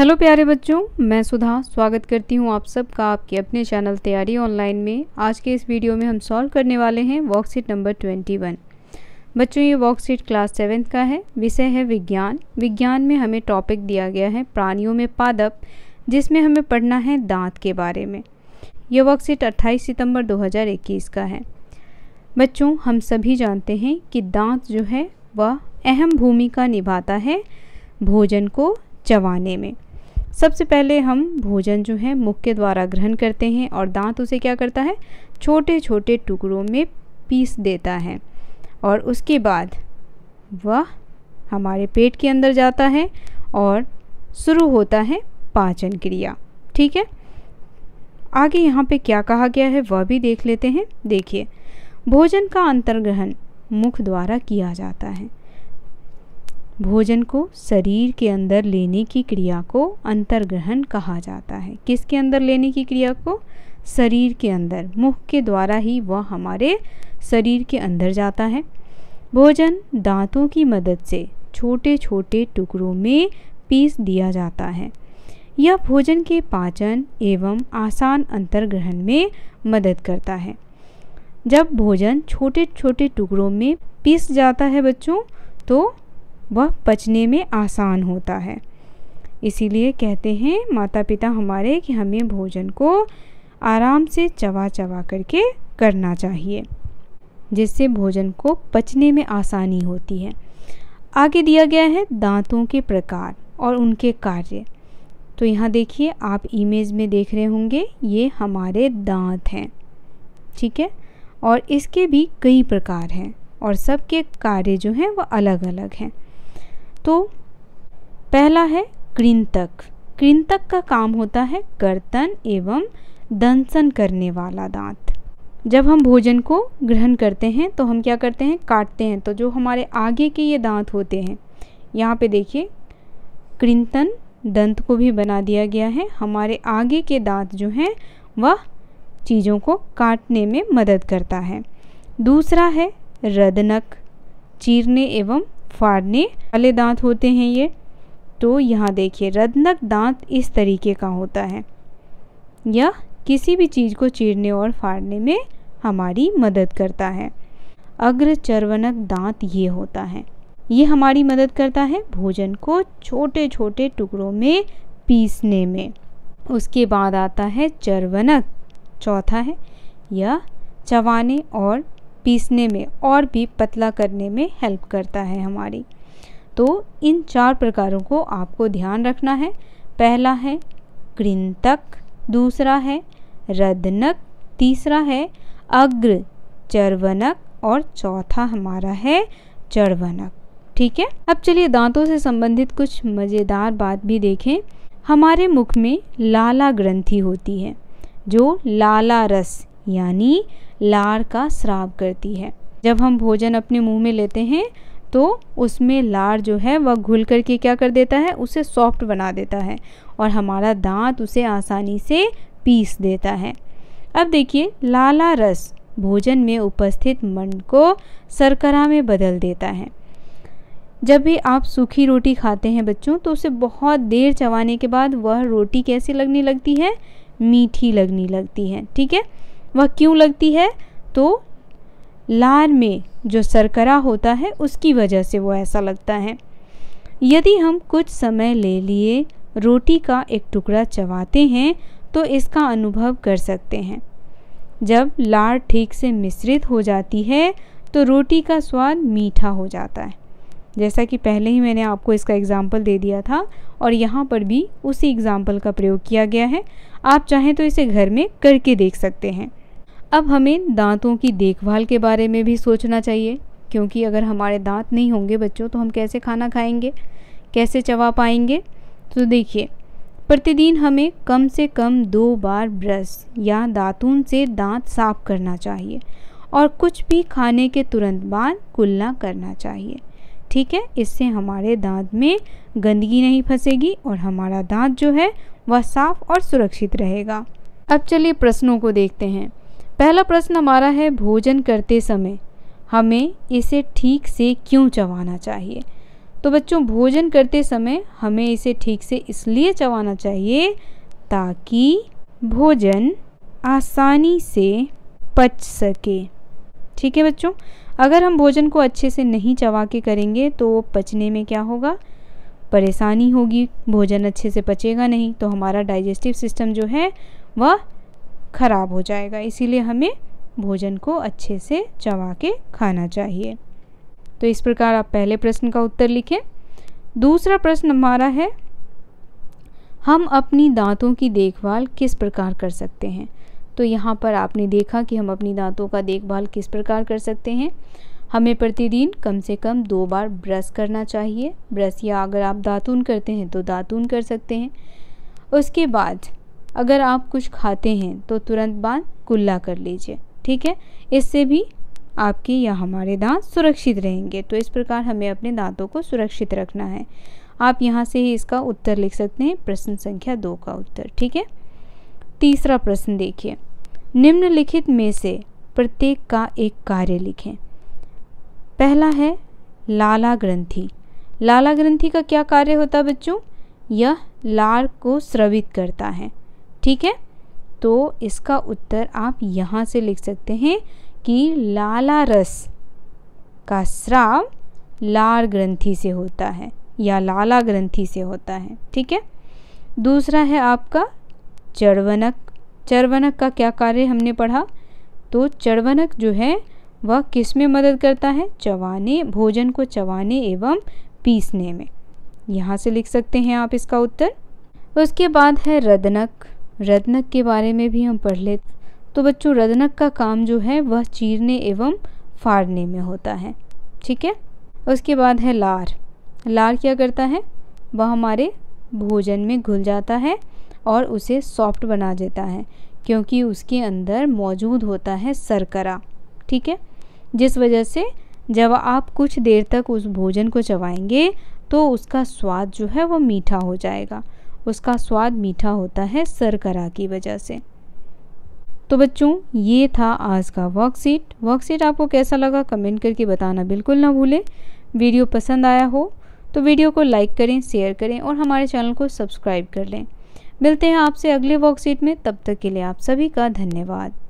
hello प्यारे बच्चों मैं सुधा स्वागत करती हूँ आप सबका आपके अपने चैनल तैयारी ऑनलाइन में आज के इस वीडियो में हम सॉल्व करने वाले हैं वर्कशीट नंबर 21 बच्चों ये वर्कशीट क्लास सेवेंथ का है विषय है विज्ञान विज्ञान में हमें टॉपिक दिया गया है प्राणियों में पादप जिसमें हमें पढ़ना है दाँत के बारे में यह वर्कशीट अट्ठाईस सितम्बर दो का है बच्चों हम सभी जानते हैं कि दांत जो है वह अहम भूमिका निभाता है भोजन को चबाने में सबसे पहले हम भोजन जो है मुख के द्वारा ग्रहण करते हैं और दांत उसे क्या करता है छोटे छोटे टुकड़ों में पीस देता है और उसके बाद वह हमारे पेट के अंदर जाता है और शुरू होता है पाचन क्रिया ठीक है आगे यहाँ पे क्या कहा गया है वह भी देख लेते हैं देखिए भोजन का अंतर्ग्रहण मुख द्वारा किया जाता है भोजन को शरीर के अंदर लेने की क्रिया को अंतर्ग्रहण कहा जाता है किसके अंदर लेने की क्रिया को शरीर के अंदर मुख के द्वारा ही वह हमारे शरीर के अंदर जाता है भोजन दांतों की मदद से छोटे छोटे टुकड़ों में पीस दिया जाता है यह भोजन के पाचन एवं आसान अंतर्ग्रहण में मदद करता है जब भोजन छोटे छोटे टुकड़ों में पीस जाता है बच्चों तो वह पचने में आसान होता है इसीलिए कहते हैं माता पिता हमारे कि हमें भोजन को आराम से चबा चबा करके करना चाहिए जिससे भोजन को पचने में आसानी होती है आगे दिया गया है दांतों के प्रकार और उनके कार्य तो यहाँ देखिए आप इमेज में देख रहे होंगे ये हमारे दांत हैं ठीक है और इसके भी कई प्रकार हैं और सबके कार्य जो हैं वह अलग अलग हैं तो पहला है कृंतक कृंतक का काम होता है कर्तन एवं दंसन करने वाला दांत जब हम भोजन को ग्रहण करते हैं तो हम क्या करते हैं काटते हैं तो जो हमारे आगे के ये दांत होते हैं यहाँ पे देखिए कृंतन दंत को भी बना दिया गया है हमारे आगे के दांत जो हैं वह चीज़ों को काटने में मदद करता है दूसरा है रदनक चीरने एवं फाड़ने वाले दांत होते हैं ये तो यहाँ देखिए रदनक दांत इस तरीके का होता है यह किसी भी चीज़ को चीरने और फाड़ने में हमारी मदद करता है अग्रचर्वनक दांत ये होता है ये हमारी मदद करता है भोजन को छोटे छोटे टुकड़ों में पीसने में उसके बाद आता है चर्वनक चौथा है यह चवाने और पीसने में और भी पतला करने में हेल्प करता है हमारी तो इन चार प्रकारों को आपको ध्यान रखना है पहला है कृंतक दूसरा है रदनक तीसरा है अग्र चर्वनक और चौथा हमारा है चर्वनक ठीक है अब चलिए दांतों से संबंधित कुछ मज़ेदार बात भी देखें हमारे मुख में लाला ग्रंथि होती है जो लाला रस यानी लार का श्राप करती है जब हम भोजन अपने मुंह में लेते हैं तो उसमें लार जो है वह घुल करके क्या कर देता है उसे सॉफ्ट बना देता है और हमारा दांत उसे आसानी से पीस देता है अब देखिए लाला रस भोजन में उपस्थित मन को सरकरा में बदल देता है जब भी आप सूखी रोटी खाते हैं बच्चों तो उसे बहुत देर चबाने के बाद वह रोटी कैसी लगने लगती है मीठी लगने लगती है ठीक है वह क्यों लगती है तो लार में जो सरकरा होता है उसकी वजह से वो ऐसा लगता है यदि हम कुछ समय ले लिए रोटी का एक टुकड़ा चबाते हैं तो इसका अनुभव कर सकते हैं जब लार ठीक से मिश्रित हो जाती है तो रोटी का स्वाद मीठा हो जाता है जैसा कि पहले ही मैंने आपको इसका एग्ज़ाम्पल दे दिया था और यहाँ पर भी उसी एग्ज़ाम्पल का प्रयोग किया गया है आप चाहें तो इसे घर में करके देख सकते हैं अब हमें दांतों की देखभाल के बारे में भी सोचना चाहिए क्योंकि अगर हमारे दांत नहीं होंगे बच्चों तो हम कैसे खाना खाएंगे कैसे चबा पाएंगे तो देखिए प्रतिदिन हमें कम से कम दो बार ब्रश या दातून से दांत साफ करना चाहिए और कुछ भी खाने के तुरंत बाद कुल्ला करना चाहिए ठीक है इससे हमारे दांत में गंदगी नहीं फंसेगी और हमारा दांत जो है वह साफ और सुरक्षित रहेगा अब चलिए प्रश्नों को देखते हैं पहला प्रश्न हमारा है भोजन करते समय हमें इसे ठीक से क्यों चबाना चाहिए तो बच्चों भोजन करते समय हमें इसे ठीक से इसलिए चबाना चाहिए ताकि भोजन आसानी से पच सके ठीक है बच्चों अगर हम भोजन को अच्छे से नहीं चबा के करेंगे तो पचने में क्या होगा परेशानी होगी भोजन अच्छे से पचेगा नहीं तो हमारा डाइजेस्टिव सिस्टम जो है वह ख़राब हो जाएगा इसीलिए हमें भोजन को अच्छे से चबा के खाना चाहिए तो इस प्रकार आप पहले प्रश्न का उत्तर लिखें दूसरा प्रश्न हमारा है हम अपनी दांतों की देखभाल किस प्रकार कर सकते हैं तो यहाँ पर आपने देखा कि हम अपनी दांतों का देखभाल किस प्रकार कर सकते हैं हमें प्रतिदिन कम से कम दो बार ब्रश करना चाहिए ब्रश या अगर आप दातून करते हैं तो दातून कर सकते हैं उसके बाद अगर आप कुछ खाते हैं तो तुरंत बाद कुल्ला कर लीजिए ठीक है इससे भी आपके या हमारे दांत सुरक्षित रहेंगे तो इस प्रकार हमें अपने दांतों को सुरक्षित रखना है आप यहाँ से ही इसका उत्तर लिख सकते हैं प्रश्न संख्या दो का उत्तर ठीक है तीसरा प्रश्न देखिए निम्नलिखित में से प्रत्येक का एक कार्य लिखें पहला है लाला ग्रंथि लाला ग्रंथि का क्या कार्य होता है बच्चों यह लार को स्रवित करता है ठीक है तो इसका उत्तर आप यहाँ से लिख सकते हैं कि लाला रस का स्राव लार ग्रंथि से होता है या लाला ग्रंथि से होता है ठीक है दूसरा है आपका चरवनक चरवनक का क्या कार्य हमने पढ़ा तो चरवनक जो है वह किस में मदद करता है चवाने भोजन को चवाने एवं पीसने में यहाँ से लिख सकते हैं आप इसका उत्तर उसके बाद है रदनक रदनक के बारे में भी हम पढ़ ले तो बच्चों रदनक का काम जो है वह चीरने एवं फाड़ने में होता है ठीक है उसके बाद है लार लार क्या करता है वह हमारे भोजन में घुल जाता है और उसे सॉफ्ट बना देता है क्योंकि उसके अंदर मौजूद होता है सरकरा ठीक है जिस वजह से जब आप कुछ देर तक उस भोजन को चबाएंगे तो उसका स्वाद जो है वो मीठा हो जाएगा उसका स्वाद मीठा होता है सरकरा की वजह से तो बच्चों ये था आज का वर्कशीट वर्कशीट आपको कैसा लगा कमेंट करके बताना बिल्कुल ना भूलें वीडियो पसंद आया हो तो वीडियो को लाइक करें शेयर करें और हमारे चैनल को सब्सक्राइब कर लें मिलते हैं आपसे अगले वर्कशीट में तब तक के लिए आप सभी का धन्यवाद